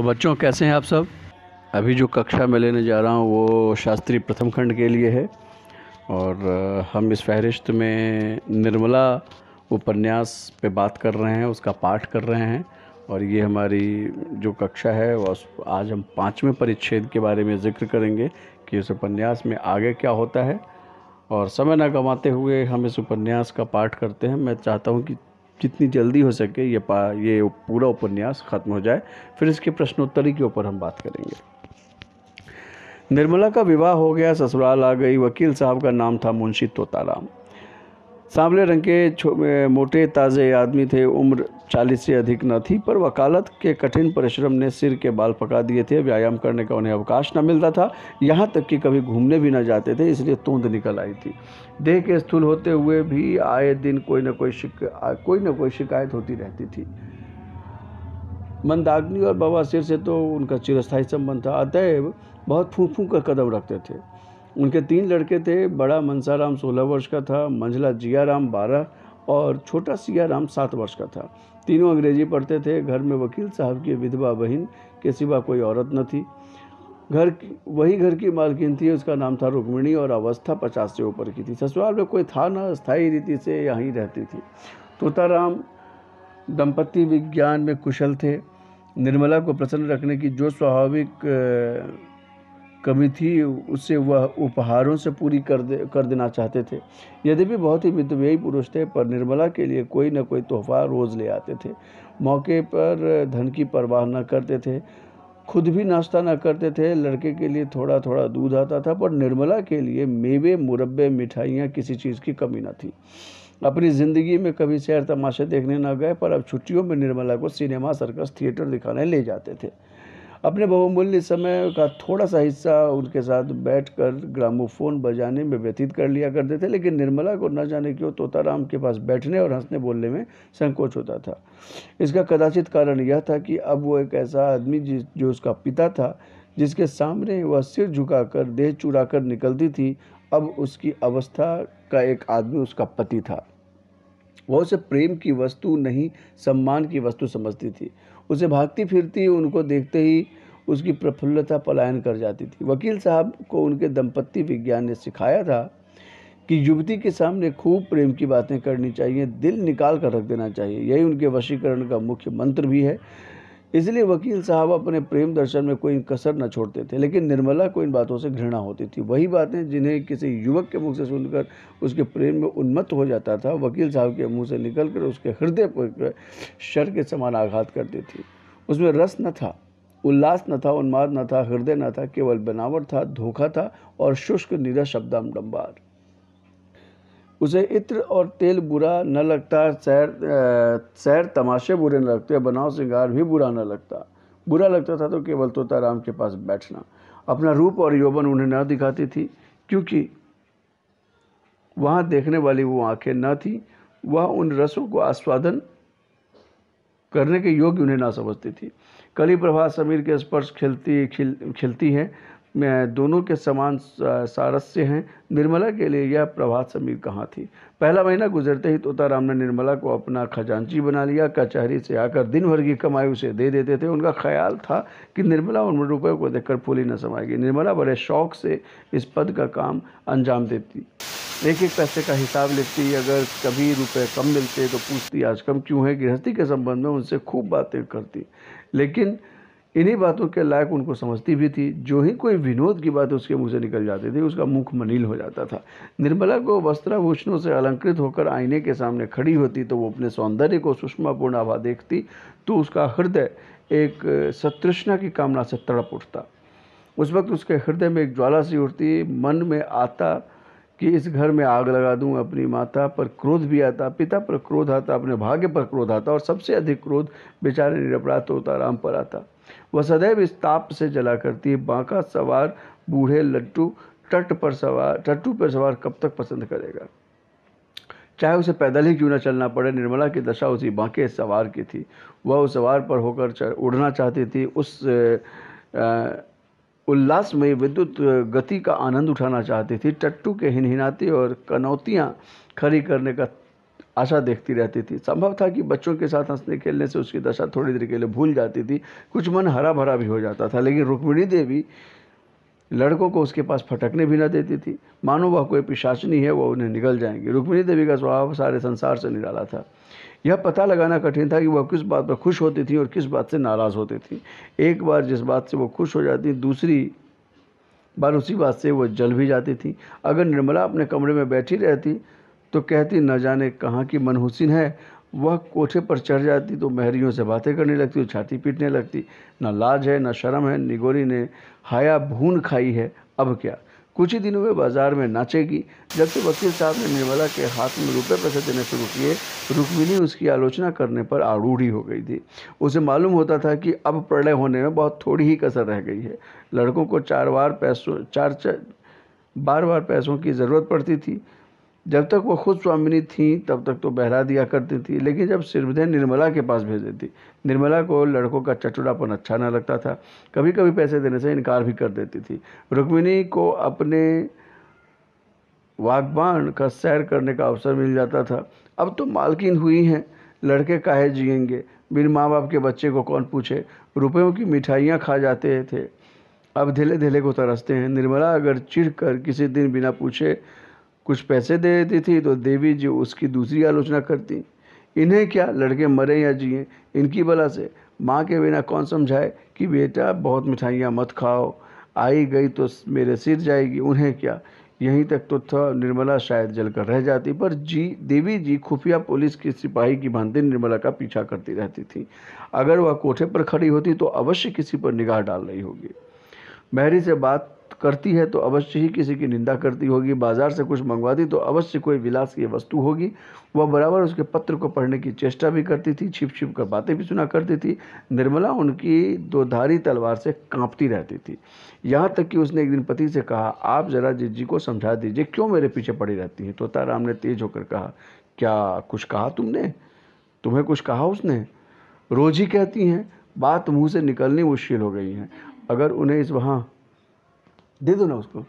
तो बच्चों कैसे हैं आप सब अभी जो कक्षा मैं लेने जा रहा हूँ वो शास्त्री प्रथम खंड के लिए है और हम इस फहरिस्त में निर्मला उपन्यास पे बात कर रहे हैं उसका पाठ कर रहे हैं और ये हमारी जो कक्षा है वो आज हम पाँचवें परिच्छेद के बारे में ज़िक्र करेंगे कि इस उपन्यास में आगे क्या होता है और समय न गंवाते हुए हम इस उपन्यास का पाठ करते हैं मैं चाहता हूँ कि जितनी जल्दी हो सके ये पा ये पूरा उपन्यास खत्म हो जाए फिर इसके प्रश्नोत्तरी के ऊपर हम बात करेंगे निर्मला का विवाह हो गया ससुराल आ गई वकील साहब का नाम था मुंशी तोताराम सांवले रंग के मोटे ताज़े आदमी थे उम्र चालीस से अधिक न थी पर वकालत के कठिन परिश्रम ने सिर के बाल पका दिए थे व्यायाम करने का उन्हें अवकाश न मिलता था यहाँ तक कि कभी घूमने भी न जाते थे इसलिए तोंद निकल आई थी देह के स्थूल होते हुए भी आए दिन कोई न कोई शिक कोई न कोई शिकायत होती रहती थी मंदाग्नि और बाबा सिर से तो उनका चिरस्थायी संबंध था अतएव बहुत फूक फूक कर कदम रखते थे उनके तीन लड़के थे बड़ा मनसाराम सोलह वर्ष का था मंझला जियाराम बारह और छोटा सियाराम सात वर्ष का था तीनों अंग्रेजी पढ़ते थे घर में वकील साहब की विधवा बहन के सिवा कोई औरत न थी घर वही घर की मालकिन थी उसका नाम था रुक्मिणी और अवस्था पचास से ऊपर की थी ससुराल में कोई था ना स्थायी रीति से यहीं रहती थी तोताराम दंपति विज्ञान में कुशल थे निर्मला को प्रसन्न रखने की जो स्वाभाविक कमी थी उससे वह उपहारों से पूरी कर दे कर देना चाहते थे यदि भी बहुत ही मितव्ययी पुरुष थे पर निर्मला के लिए कोई न कोई तोहफा रोज़ ले आते थे मौके पर धन की परवाह न करते थे खुद भी नाश्ता ना करते थे लड़के के लिए थोड़ा थोड़ा दूध आता था पर निर्मला के लिए मेवे मुरब्बे मिठाइयाँ किसी चीज़ की कमी न थी अपनी ज़िंदगी में कभी शहर तमाशे देखने ना गए पर अब छुट्टियों में निर्मला को सिनेमा सर्कस थिएटर दिखाने ले जाते थे अपने बहुमूल्य समय का थोड़ा सा हिस्सा उनके साथ बैठकर ग्रामोफोन बजाने में व्यतीत कर लिया करते थे लेकिन निर्मला को न जाने क्यों तोताराम के पास बैठने और हंसने बोलने में संकोच होता था इसका कदाचित कारण यह था कि अब वो एक ऐसा आदमी जो उसका पिता था जिसके सामने वह सिर झुकाकर देह चुराकर निकलती थी अब उसकी अवस्था का एक आदमी उसका पति था वह उसे प्रेम की वस्तु नहीं सम्मान की वस्तु समझती थी उसे भागती फिरती उनको देखते ही उसकी प्रफुल्लता पलायन कर जाती थी वकील साहब को उनके दंपत्ति विज्ञान ने सिखाया था कि युवती के सामने खूब प्रेम की बातें करनी चाहिए दिल निकाल कर रख देना चाहिए यही उनके वशीकरण का मुख्य मंत्र भी है इसलिए वकील साहब अपने प्रेम दर्शन में कोई कसर न छोड़ते थे लेकिन निर्मला को इन बातों से घृणा होती थी वही बातें जिन्हें किसी युवक के मुख से सुनकर उसके प्रेम में उन्मत्त हो जाता था वकील साहब के मुंह से निकलकर उसके हृदय पर शर के समान आघात करती थी उसमें रस न था उल्लास न था उन्माद न था हृदय न था केवल बनावट था धोखा था और शुष्क निरा शब्दम डम्बार उसे इत्र और तेल बुरा न लगता सैर सैर तमाशे बुरे न लगते बनाव श्रृंगार भी बुरा न लगता बुरा लगता था तो केवल तोता राम के पास बैठना अपना रूप और यौवन उन्हें न दिखाती थी क्योंकि वहाँ देखने वाली वो आंखें न थी वह उन रसों को आस्वादन करने के योग्य उन्हें ना समझती थी कली प्रभा समीर के स्पर्श खिलती खिल खिलती है दोनों के समान सारस्य हैं निर्मला के लिए यह प्रभात समीर कहाँ थी पहला महीना गुजरते ही तोताराम ने निर्मला को अपना खजांची बना लिया कचहरी से आकर दिन भर की कमाई उसे दे देते थे उनका ख्याल था कि निर्मला उन रुपये को देखकर फूली न समाएगी निर्मला बड़े शौक से इस पद का काम अंजाम देती एक एक पैसे का हिसाब लेती अगर कभी रुपए कम मिलते तो पूछती आज कम क्यों है गृहस्थी के संबंध में उनसे खूब बातें करती लेकिन इन्हीं बातों के लायक उनको समझती भी थी जो ही कोई विनोद की बात उसके मुंह से निकल जाती थी उसका मुख मनील हो जाता था निर्मला को वस्त्राभूषणों से अलंकृत होकर आईने के सामने खड़ी होती तो वो अपने सौंदर्य को सुषमापूर्ण आभा देखती तो उसका हृदय एक सतृष्णा की कामना से तड़प उठता उस वक्त उसके हृदय में एक ज्वाला सी उठती मन में आता कि इस घर में आग लगा दूं अपनी माता पर क्रोध भी आता पिता पर क्रोध आता अपने भाग्य पर क्रोध आता और सबसे अधिक क्रोध बेचारे निरपराध होता राम पर आता वह सदैव इस ताप से जला करती है बांका सवार बूढ़े लट्टू टट पर सवार टट्टू पर सवार कब तक पसंद करेगा चाहे उसे पैदल ही क्यों न चलना पड़े निर्मला की दशा उसी बांके सवार की थी वह उस सवार पर होकर उड़ना चाहती थी उस उल्लास में विद्युत गति का आनंद उठाना चाहती थी टट्टू के हिनहिनाती और कनौतियाँ खड़ी करने का आशा देखती रहती थी संभव था कि बच्चों के साथ हंसने खेलने से उसकी दशा थोड़ी देर के लिए भूल जाती थी कुछ मन हरा भरा भी हो जाता था लेकिन रुक्मिणी देवी लड़कों को उसके पास फटकने भी ना देती थी मानो वह कोई पिशाचनी है वह उन्हें निकल जाएंगी रुक्मिणी देवी का स्वभाव सारे संसार से निराला था यह पता लगाना कठिन था कि वह किस बात पर खुश होती थी और किस बात से नाराज़ होती थी एक बार जिस बात से वो खुश हो जाती दूसरी बार उसी बात से वो जल भी जाती थी अगर निर्मला अपने कमरे में बैठी रहती तो कहती न जाने कहाँ की मनहूसिन है वह कोठे पर चढ़ जाती तो महरियों से बातें करने लगती और छाती पीटने लगती न लाज है न शर्म है निगोरी ने हाया भून खाई है अब क्या कुछ ही दिनों में बाजार में नाचेगी जब से वकील साहब ने निर्मला के हाथ में रुपए पैसे देने शुरू किए रुक्मिनी उसकी आलोचना करने पर आरूढ़ी हो गई थी उसे मालूम होता था कि अब प्रलय होने में बहुत थोड़ी ही कसर रह गई है लड़कों को चार बार पैसों चार, चार बार बार पैसों की ज़रूरत पड़ती थी जब तक वो खुद स्वामिनी थी तब तक तो बहरा दिया करती थी लेकिन जब सिर्फ निर्मला के पास भेज देती निर्मला को लड़कों का चटुरापन अच्छा ना लगता था कभी कभी पैसे देने से इनकार भी कर देती थी रुक्मिनी को अपने वागबान का सैर करने का अवसर मिल जाता था अब तो मालकिन हुई हैं लड़के काहे जिएंगे बिन माँ बाप के बच्चे को कौन पूछे रुपयों की मिठाइयाँ खा जाते थे अब धीले धीले को तरसते हैं निर्मला अगर चिढ़ कर किसी दिन बिना पूछे कुछ पैसे दे देती थी तो देवी जी उसकी दूसरी आलोचना करती इन्हें क्या लड़के मरे या जिए इनकी बला से माँ के बिना कौन समझाए कि बेटा बहुत मिठाइयाँ मत खाओ आई गई तो मेरे सिर जाएगी उन्हें क्या यहीं तक तो था निर्मला शायद जलकर रह जाती पर जी देवी जी खुफिया पुलिस के सिपाही की भांति निर्मला का पीछा करती रहती थी अगर वह कोठे पर खड़ी होती तो अवश्य किसी पर निगाह डाल रही होगी महरी से बात करती है तो अवश्य ही किसी की निंदा करती होगी बाजार से कुछ मंगवा दी तो अवश्य कोई विलास की वस्तु होगी वह बराबर उसके पत्र को पढ़ने की चेष्टा भी करती थी छिप छिप कर बातें भी सुना करती थी निर्मला उनकी दोधारी तलवार से कांपती रहती थी यहाँ तक कि उसने एक दिन पति से कहा आप जरा जी को समझा दीजिए क्यों मेरे पीछे पड़ी रहती हैं तोताराम ने तेज होकर कहा क्या कुछ कहा तुमने तुम्हें कुछ कहा उसने रोज ही कहती हैं बात मुंह से निकलनी मुश्किल हो गई है अगर उन्हें इस वहाँ दे दो ना उसको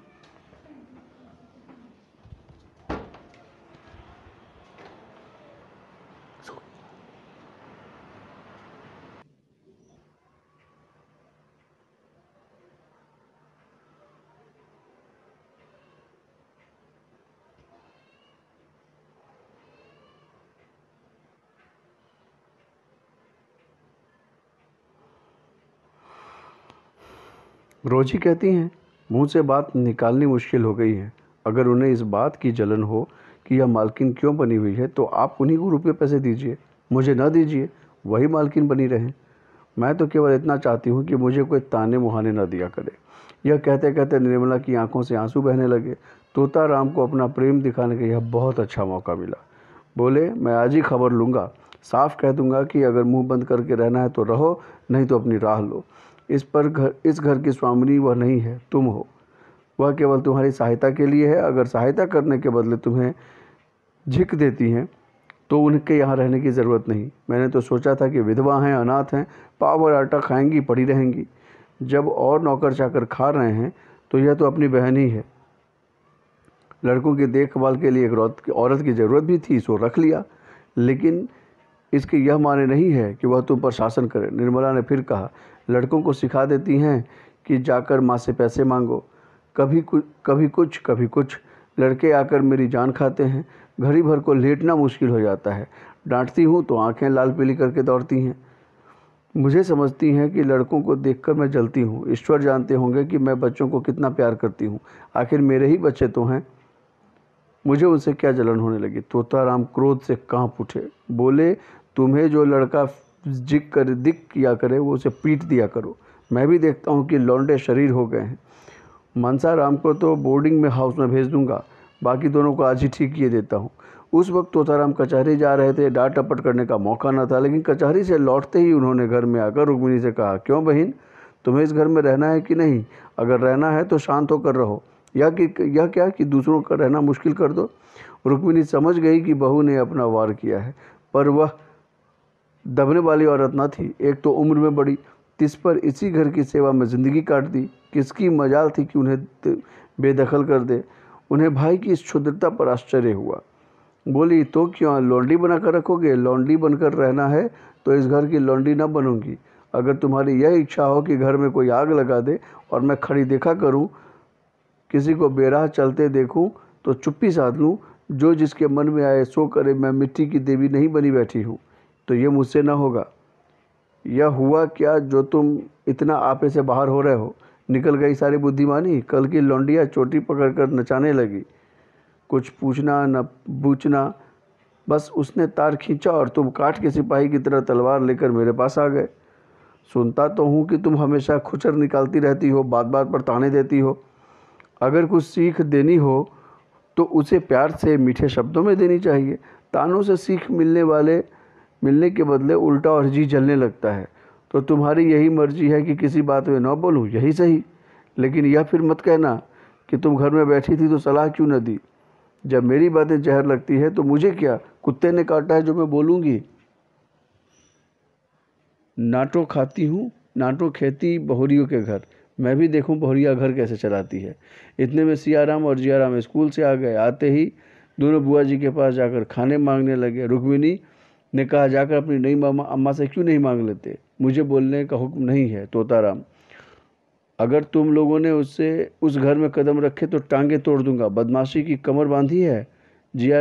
रोजी कहती हैं मुंह से बात निकालनी मुश्किल हो गई है अगर उन्हें इस बात की जलन हो कि यह मालकिन क्यों बनी हुई है तो आप उन्हीं को रुपये पैसे दीजिए मुझे न दीजिए वही मालकिन बनी रहे मैं तो केवल इतना चाहती हूँ कि मुझे कोई ताने मुहाने न दिया करे यह कहते कहते निर्मला की आंखों से आंसू बहने लगे तोता राम को अपना प्रेम दिखाने का यह बहुत अच्छा मौका मिला बोले मैं आज ही खबर लूँगा साफ कह दूँगा कि अगर मुंह बंद करके रहना है तो रहो नहीं तो अपनी राह लो इस पर घर इस घर की स्वामिनी वह नहीं है तुम हो वह केवल तुम्हारी सहायता के लिए है अगर सहायता करने के बदले तुम्हें झिक देती हैं तो उनके यहाँ रहने की ज़रूरत नहीं मैंने तो सोचा था कि विधवा हैं अनाथ हैं पाव और आटा खाएंगी पड़ी रहेंगी जब और नौकर चाकर खा रहे हैं तो यह तो अपनी बहन ही है लड़कों की देखभाल के लिए एक औरत की ज़रूरत भी थी इसको रख लिया लेकिन इसके यह माने नहीं है कि वह तुम पर शासन करे निर्मला ने फिर कहा लड़कों को सिखा देती हैं कि जाकर माँ से पैसे मांगो कभी कुछ कभी कुछ कभी कुछ लड़के आकर मेरी जान खाते हैं घड़ी भर को लेटना मुश्किल हो जाता है डांटती हूँ तो आंखें लाल पीली करके दौड़ती हैं मुझे समझती हैं कि लड़कों को देखकर मैं जलती हूँ ईश्वर जानते होंगे कि मैं बच्चों को कितना प्यार करती हूँ आखिर मेरे ही बच्चे तो हैं मुझे उनसे क्या जलन होने लगी तोताराम क्रोध से कहाँ उठे बोले तुम्हें जो लड़का जिक कर दिक किया करे वो उसे पीट दिया करो मैं भी देखता हूँ कि लौंडे शरीर हो गए हैं मनसा राम को तो बोर्डिंग में हाउस में भेज दूँगा बाकी दोनों को आज ही ठीक किए देता हूँ उस वक्त तोताराम कचहरी जा रहे थे डांट टपट करने का मौका न था लेकिन कचहरी से लौटते ही उन्होंने घर में आकर रुक्मिनी से कहा क्यों बहन तुम्हें इस घर में रहना है कि नहीं अगर रहना है तो शांत होकर रहो या कि यह क्या कि दूसरों का रहना मुश्किल कर दो रुक्मिनी समझ गई कि बहू ने अपना वार किया है पर वह दबने वाली औरत न थी एक तो उम्र में बड़ी तिस पर इसी घर की सेवा में ज़िंदगी काट दी किसकी मजाल थी कि उन्हें बेदखल कर दे उन्हें भाई की इस क्षुद्रता पर आश्चर्य हुआ बोली तो क्यों लॉन्डी बनाकर रखोगे लॉन्डी बनकर रहना है तो इस घर की लॉन्डी ना बनूंगी अगर तुम्हारी यह इच्छा हो कि घर में कोई आग लगा दे और मैं खड़ी देखा करूं किसी को बेराह चलते देखूं तो चुप्पी साध लूँ जो जिसके मन में आए सो करे मैं मिट्टी की देवी नहीं बनी बैठी हूँ तो ये मुझसे ना होगा यह हुआ क्या जो तुम इतना आपे से बाहर हो रहे हो निकल गई सारी बुद्धिमानी कल की लौंडिया चोटी पकड़ कर नचाने लगी कुछ पूछना न पूछना बस उसने तार खींचा और तुम काट के सिपाही की तरह तलवार लेकर मेरे पास आ गए सुनता तो हूँ कि तुम हमेशा खुचर निकालती रहती हो बात बात पर ताने देती हो अगर कुछ सीख देनी हो तो उसे प्यार से मीठे शब्दों में देनी चाहिए तानों से सीख मिलने वाले मिलने के बदले उल्टा और जी जलने लगता है तो तुम्हारी यही मर्जी है कि किसी बात में ना बोलूँ यही सही लेकिन यह फिर मत कहना कि तुम घर में बैठी थी तो सलाह क्यों न दी जब मेरी बातें जहर लगती है तो मुझे क्या कुत्ते ने काटा है जो मैं बोलूँगी नाटो खाती हूँ नाटो खेती बहुरियों के घर मैं भी देखूँ बहुरिया घर कैसे चलाती है इतने में सियाराम और जियाराम स्कूल से आ गए आते ही दोनों बुआ जी के पास जाकर खाने मांगने लगे रुक्मिनी ने कहा जाकर अपनी नई मामा अम्मा से क्यों नहीं मांग लेते मुझे बोलने का हुक्म नहीं है तोताराम अगर तुम लोगों ने उससे उस घर में कदम रखे तो टांगे तोड़ दूंगा बदमाशी की कमर बांधी है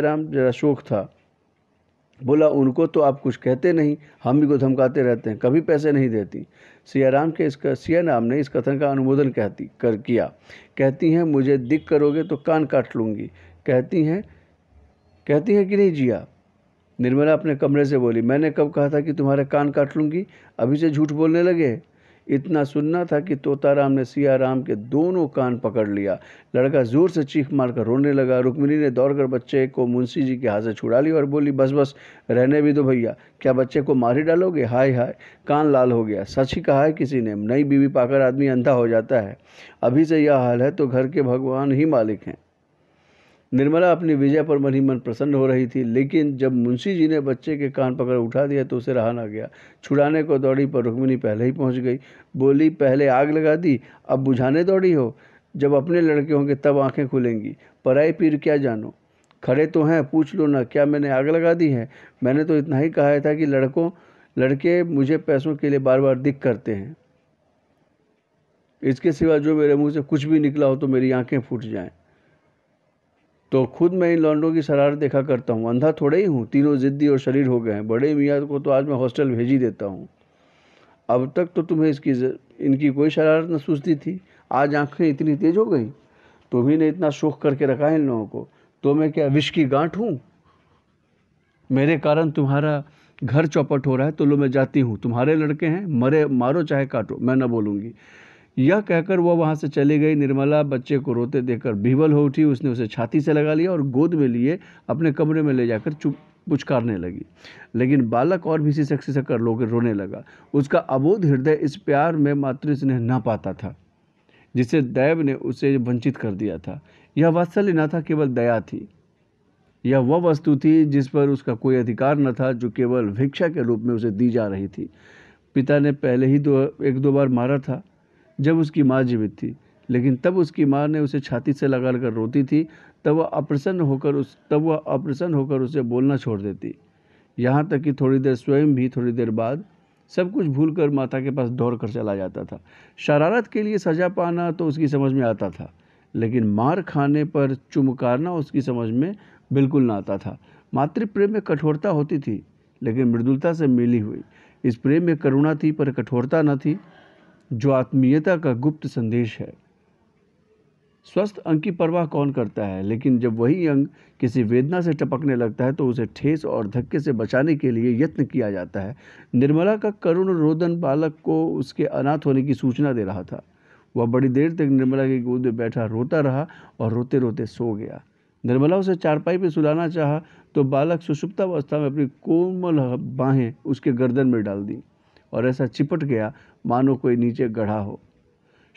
राम जरा शोक था बोला उनको तो आप कुछ कहते नहीं हम भी को धमकाते रहते हैं कभी पैसे नहीं देती राम के इसका नाम ने इस कथन का अनुमोदन कहती कर किया कहती हैं मुझे दिख करोगे तो कान काट लूँगी कहती हैं कहती हैं कि नहीं जिया निर्मला अपने कमरे से बोली मैंने कब कहा था कि तुम्हारे कान काट लूँगी अभी से झूठ बोलने लगे इतना सुनना था कि तोताराम ने सियाराम के दोनों कान पकड़ लिया लड़का ज़ोर से चीख मारकर रोने लगा रुक्मिनी ने दौड़कर बच्चे को मुंशी जी के हाथ से छुड़ा लिया और बोली बस बस रहने भी दो भैया क्या बच्चे को मार ही डालोगे हाय हाय कान लाल हो गया सच ही कहा है किसी ने नई बीवी पाकर आदमी अंधा हो जाता है अभी से यह हाल है तो घर के भगवान ही मालिक हैं निर्मला अपनी विजय पर मन ही मन प्रसन्न हो रही थी लेकिन जब मुंशी जी ने बच्चे के कान पकड़ उठा दिया तो उसे रहा ना गया छुड़ाने को दौड़ी पर रुक्मिनी पहले ही पहुंच गई बोली पहले आग लगा दी अब बुझाने दौड़ी हो जब अपने लड़के होंगे तब आंखें खुलेंगी पराए पीर क्या जानो खड़े तो हैं पूछ लो ना क्या मैंने आग लगा दी है मैंने तो इतना ही कहा था कि लड़कों लड़के मुझे पैसों के लिए बार बार दिख करते हैं इसके सिवा जो मेरे मुंह से कुछ भी निकला हो तो मेरी आंखें फूट जाएं तो खुद मैं इन लॉन्डों की शरारत देखा करता हूँ अंधा थोड़े ही हूँ तीनों ज़िद्दी और शरीर हो गए हैं बड़े मियाँ को तो आज मैं हॉस्टल भेज ही देता हूँ अब तक तो तुम्हें इसकी इनकी कोई शरारत न सूझती थी आज आंखें इतनी तेज़ हो गई तुम्ही ने इतना शोक करके रखा है इन लोगों को तो मैं क्या विश की गांठ हूँ मेरे कारण तुम्हारा घर चौपट हो रहा है तो लो मैं जाती हूँ तुम्हारे लड़के हैं मरे मारो चाहे काटो मैं न बोलूँगी यह कहकर वह वहाँ से चली गई निर्मला बच्चे को रोते देखकर भीवल हो उठी उसने उसे छाती से लगा लिया और गोद में लिए अपने कमरे में ले जाकर चुप पुचकारने लगी लेकिन बालक और भी सिसक सिसक कर लोग रोने लगा उसका अबोध हृदय इस प्यार में मातृ स्नेह ना पाता था जिसे दैव ने उसे वंचित कर दिया था यह वात्सल्य न था केवल दया थी यह वह वस्तु थी जिस पर उसका कोई अधिकार न था जो केवल भिक्षा के रूप में उसे दी जा रही थी पिता ने पहले ही दो एक दो बार मारा था जब उसकी माँ जीवित थी लेकिन तब उसकी माँ ने उसे छाती से लगा कर रोती थी तब वह अप्रसन्न होकर उस तब वह अप्रसन्न होकर उसे बोलना छोड़ देती यहाँ तक कि थोड़ी देर स्वयं भी थोड़ी देर बाद सब कुछ भूल कर माता के पास दौड़ कर चला जाता था शरारत के लिए सजा पाना तो उसकी समझ में आता था लेकिन मार खाने पर चुमकारना उसकी समझ में बिल्कुल ना आता था मातृ प्रेम में कठोरता होती थी लेकिन मृदुलता से मिली हुई इस प्रेम में करुणा थी पर कठोरता न थी जो आत्मीयता का गुप्त संदेश है स्वस्थ अंग की परवाह कौन करता है लेकिन जब वही अंग किसी वेदना से टपकने लगता है तो उसे ठेस और धक्के से बचाने के लिए यत्न किया जाता है निर्मला का करुण रोदन बालक को उसके अनाथ होने की सूचना दे रहा था वह बड़ी देर तक निर्मला की गोद में बैठा रोता रहा और रोते रोते सो गया निर्मला उसे चारपाई पर सुलाना चाहा तो बालक सुषुप्तावस्था में अपनी कोमल बाहें उसके गर्दन में डाल दी और ऐसा चिपट गया मानो कोई नीचे गढ़ा हो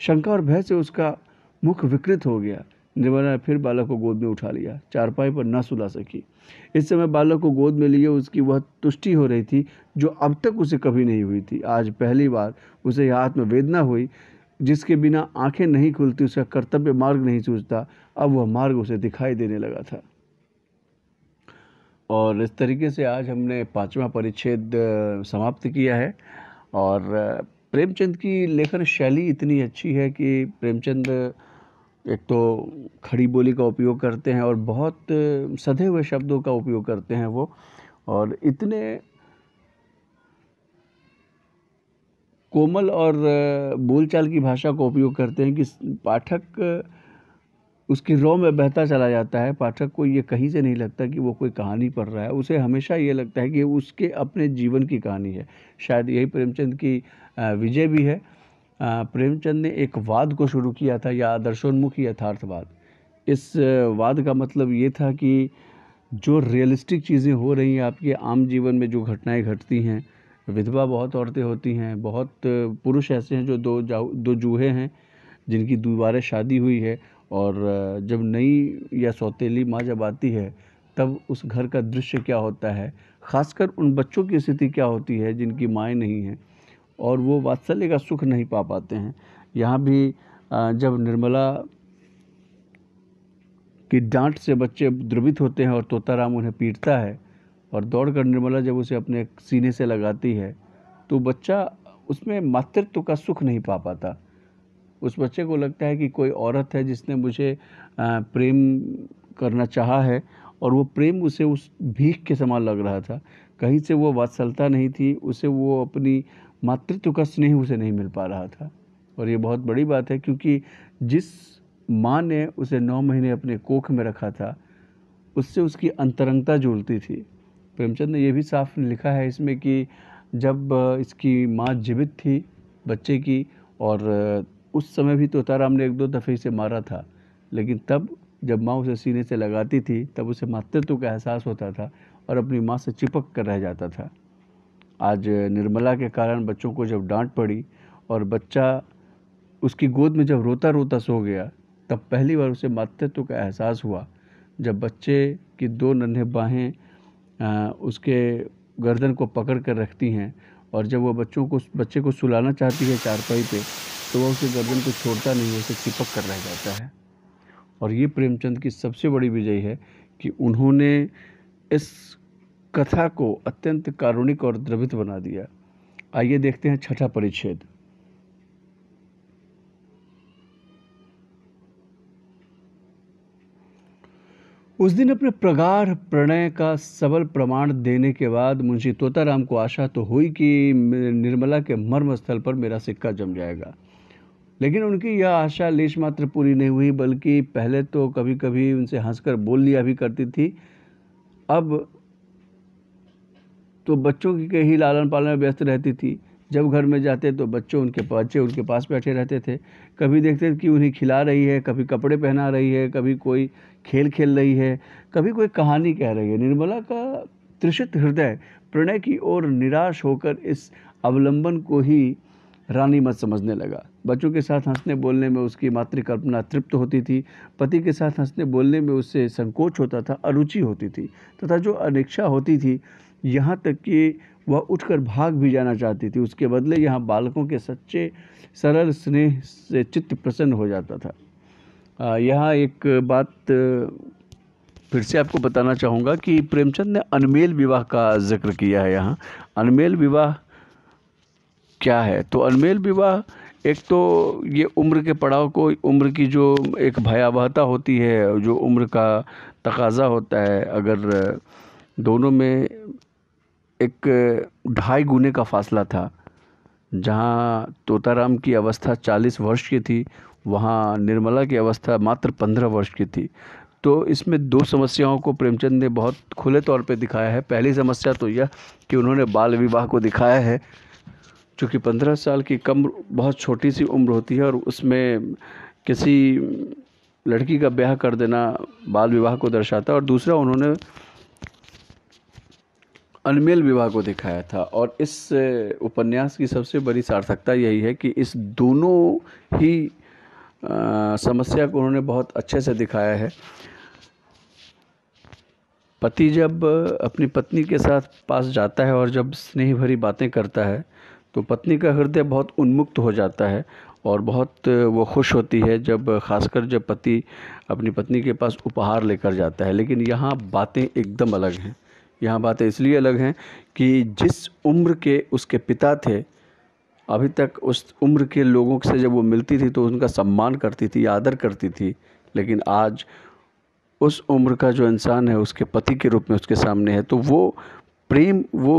शंका और भय से उसका मुख विकृत हो गया निर्मला ने फिर बालक को गोद में उठा लिया चारपाई पर ना सुला सकी इस समय बालक को गोद में लिए उसकी वह तुष्टि हो रही थी जो अब तक उसे कभी नहीं हुई थी आज पहली बार उसे यह आत्मवेदना हुई जिसके बिना आंखें नहीं खुलती उसका कर्तव्य मार्ग नहीं सूझता अब वह मार्ग उसे दिखाई देने लगा था और इस तरीके से आज हमने पाँचवा परिच्छेद समाप्त किया है और प्रेमचंद की लेखन शैली इतनी अच्छी है कि प्रेमचंद एक तो खड़ी बोली का उपयोग करते हैं और बहुत सधे हुए शब्दों का उपयोग करते हैं वो और इतने कोमल और बोलचाल की भाषा का उपयोग करते हैं कि पाठक उसकी रो में बहता चला जाता है पाठक को ये कहीं से नहीं लगता कि वो कोई कहानी पढ़ रहा है उसे हमेशा ये लगता है कि उसके अपने जीवन की कहानी है शायद यही प्रेमचंद की विजय भी है प्रेमचंद ने एक वाद को शुरू किया था या आदर्शोन्मुखी यथार्थवाद इस वाद का मतलब ये था कि जो रियलिस्टिक चीज़ें हो रही हैं आपके आम जीवन में जो घटनाएं घटती हैं विधवा बहुत औरतें होती हैं बहुत पुरुष ऐसे हैं जो दो जाऊ दो जूहे हैं जिनकी दोबारा शादी हुई है और जब नई या सौतेली माँ जब आती है तब उस घर का दृश्य क्या होता है ख़ासकर उन बच्चों की स्थिति क्या होती है जिनकी माएँ नहीं हैं और वो वात्सल्य का सुख नहीं पा पाते हैं यहाँ भी जब निर्मला की डांट से बच्चे द्रवित होते हैं और तोताराम उन्हें पीटता है और दौड़कर निर्मला जब उसे अपने सीने से लगाती है तो बच्चा उसमें मातृत्व का सुख नहीं पा पाता उस बच्चे को लगता है कि कोई औरत है जिसने मुझे प्रेम करना चाहा है और वो प्रेम उसे उस भीख के समान लग रहा था कहीं से वो वात्सलता नहीं थी उसे वो अपनी मातृत्व का स्नेह उसे नहीं मिल पा रहा था और ये बहुत बड़ी बात है क्योंकि जिस माँ ने उसे नौ महीने अपने कोख में रखा था उससे उसकी अंतरंगता जुड़ती थी प्रेमचंद ने यह भी साफ लिखा है इसमें कि जब इसकी माँ जीवित थी बच्चे की और उस समय भी तोताराम ने एक दो दफ़े इसे मारा था लेकिन तब जब माँ उसे सीने से लगाती थी तब उसे मातृत्व का एहसास होता था और अपनी माँ से चिपक कर रह जाता था आज निर्मला के कारण बच्चों को जब डांट पड़ी और बच्चा उसकी गोद में जब रोता रोता सो गया तब पहली बार उसे मातृत्व का एहसास हुआ जब बच्चे की दो नन्हे बाहें उसके गर्दन को पकड़ कर रखती हैं और जब वह बच्चों को बच्चे को सुलाना चाहती है चारपाई पे तो वह उसके गर्दन को छोड़ता नहीं उसे चिपक कर रह जाता है और ये प्रेमचंद की सबसे बड़ी विजय है कि उन्होंने इस कथा को अत्यंत कारुणिक और द्रवित बना दिया आइए देखते हैं छठा परिच्छेद उस दिन अपने प्रगाढ़ प्रणय का सबल प्रमाण देने के बाद मुंशी तोताराम को आशा तो हुई कि निर्मला के मर्म स्थल पर मेरा सिक्का जम जाएगा लेकिन उनकी यह आशा लेश मात्र पूरी नहीं हुई बल्कि पहले तो कभी कभी उनसे हंसकर बोल लिया भी करती थी अब तो बच्चों के ही लालन पालन में व्यस्त रहती थी जब घर में जाते तो बच्चों उनके बच्चे उनके पास बैठे रहते थे कभी देखते थे कि उन्हें खिला रही है कभी कपड़े पहना रही है कभी कोई खेल खेल रही है कभी कोई कहानी कह रही है निर्मला का त्रिषित हृदय प्रणय की ओर निराश होकर इस अवलंबन को ही रानी मत समझने लगा बच्चों के साथ हंसने बोलने में उसकी मातृकल्पना तृप्त होती थी पति के साथ हंसने बोलने में उससे संकोच होता था अरुचि होती थी तथा जो अनिच्छा होती थी यहाँ तक कि वह उठकर भाग भी जाना चाहती थी उसके बदले यहाँ बालकों के सच्चे सरल स्नेह से चित्त प्रसन्न हो जाता था यहाँ एक बात फिर से आपको बताना चाहूँगा कि प्रेमचंद ने अनमेल विवाह का जिक्र किया है यहाँ अनमेल विवाह क्या है तो अनमेल विवाह एक तो ये उम्र के पड़ाव को उम्र की जो एक भयावहता होती है जो उम्र का तकाजा होता है अगर दोनों में एक ढाई गुने का फासला था जहाँ तोताराम की अवस्था चालीस वर्ष की थी वहाँ निर्मला की अवस्था मात्र पंद्रह वर्ष की थी तो इसमें दो समस्याओं को प्रेमचंद ने बहुत खुले तौर पे दिखाया है पहली समस्या तो यह कि उन्होंने बाल विवाह को दिखाया है चूँकि पंद्रह साल की कम बहुत छोटी सी उम्र होती है और उसमें किसी लड़की का ब्याह कर देना बाल विवाह को दर्शाता है और दूसरा उन्होंने अनमेल विवाह को दिखाया था और इस उपन्यास की सबसे बड़ी सार्थकता यही है कि इस दोनों ही आ, समस्या को उन्होंने बहुत अच्छे से दिखाया है पति जब अपनी पत्नी के साथ पास जाता है और जब स्नेह भरी बातें करता है तो पत्नी का हृदय बहुत उन्मुक्त हो जाता है और बहुत वो खुश होती है जब खासकर जब पति अपनी पत्नी के पास उपहार लेकर जाता है लेकिन यहाँ बातें एकदम अलग हैं यहाँ बातें इसलिए अलग हैं कि जिस उम्र के उसके पिता थे अभी तक उस उम्र के लोगों से जब वो मिलती थी तो उनका सम्मान करती थी आदर करती थी लेकिन आज उस उम्र का जो इंसान है उसके पति के रूप में उसके सामने है तो वो प्रेम वो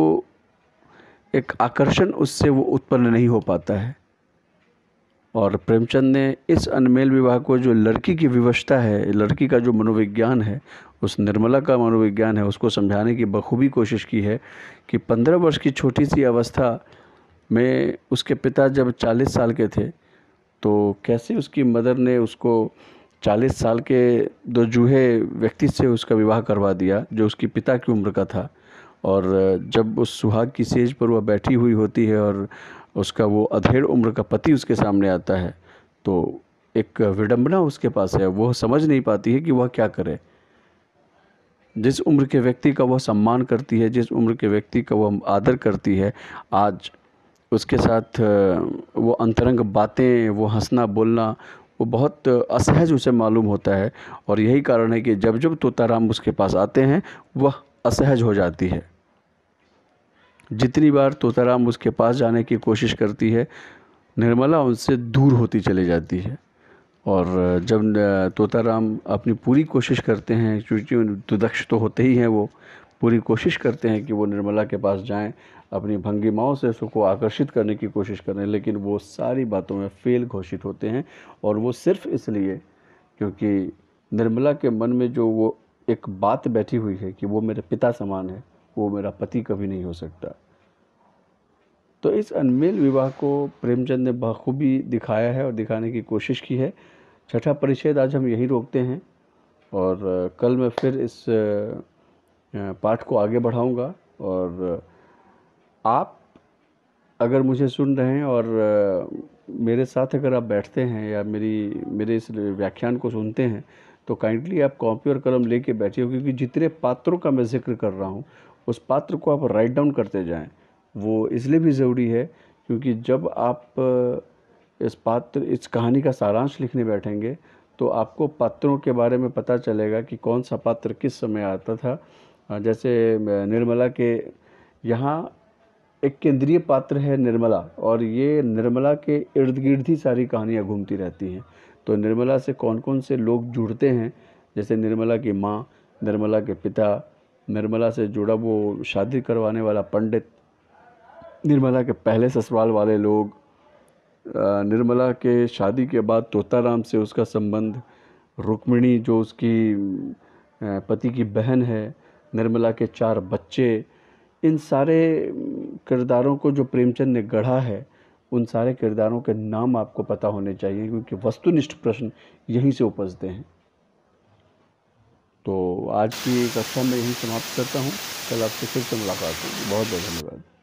एक आकर्षण उससे वो उत्पन्न नहीं हो पाता है और प्रेमचंद ने इस अनमेल विवाह को जो लड़की की विवशता है लड़की का जो मनोविज्ञान है उस निर्मला का मनोविज्ञान है उसको समझाने की बखूबी कोशिश की है कि पंद्रह वर्ष की छोटी सी अवस्था में उसके पिता जब चालीस साल के थे तो कैसे उसकी मदर ने उसको चालीस साल के दो जूहे व्यक्ति से उसका विवाह करवा दिया जो उसकी पिता की उम्र का था और जब उस सुहाग की सेज पर वह बैठी हुई होती है और उसका वो अधेड़ उम्र का पति उसके सामने आता है तो एक विडम्बना उसके पास है वह समझ नहीं पाती है कि वह क्या करे जिस उम्र के व्यक्ति का वह सम्मान करती है जिस उम्र के व्यक्ति का वह आदर करती है आज उसके साथ वो अंतरंग बातें वो हंसना बोलना वो बहुत असहज उसे मालूम होता है और यही कारण है कि जब जब तोताराम उसके पास आते हैं वह असहज हो जाती है जितनी बार तोताराम उसके पास जाने की कोशिश करती है निर्मला उनसे दूर होती चले जाती है और जब तोताराम अपनी पूरी कोशिश करते हैं क्योंकि दुदक्ष तो होते ही हैं वो पूरी कोशिश करते हैं कि वो निर्मला के पास जाएं अपनी भंगिमाओं से उसको आकर्षित करने की कोशिश करें लेकिन वो सारी बातों में फेल घोषित होते हैं और वो सिर्फ इसलिए क्योंकि निर्मला के मन में जो वो एक बात बैठी हुई है कि वो मेरे पिता समान है वो मेरा पति कभी नहीं हो सकता तो इस अनमेल विवाह को प्रेमचंद ने बखूबी दिखाया है और दिखाने की कोशिश की है छठा परिच्छेद आज हम यही रोकते हैं और कल मैं फिर इस पाठ को आगे बढ़ाऊंगा और आप अगर मुझे सुन रहे हैं और मेरे साथ अगर आप बैठते हैं या मेरी मेरे इस व्याख्यान को सुनते हैं तो काइंडली आप कॉपी और कलम लेके बैठिए क्योंकि जितने पात्रों का मैं जिक्र कर रहा हूँ उस पात्र को आप राइट डाउन करते जाएं वो इसलिए भी ज़रूरी है क्योंकि जब आप इस पात्र इस कहानी का सारांश लिखने बैठेंगे तो आपको पात्रों के बारे में पता चलेगा कि कौन सा पात्र किस समय आता था जैसे निर्मला के यहाँ एक केंद्रीय पात्र है निर्मला और ये निर्मला के इर्द गिर्द ही सारी कहानियाँ घूमती रहती हैं तो निर्मला से कौन कौन से लोग जुड़ते हैं जैसे निर्मला की माँ निर्मला के पिता निर्मला से जुड़ा वो शादी करवाने वाला पंडित निर्मला के पहले ससुराल वाले लोग निर्मला के शादी के बाद तोताराम से उसका संबंध रुक्मिणी जो उसकी पति की बहन है निर्मला के चार बच्चे इन सारे किरदारों को जो प्रेमचंद ने गढ़ा है उन सारे किरदारों के नाम आपको पता होने चाहिए क्योंकि वस्तुनिष्ठ प्रश्न यहीं से उपजते हैं तो आज की कक्षा में यही समाप्त करता हूँ कल आपसे फिर से मुलाकात होगी बहुत बहुत धन्यवाद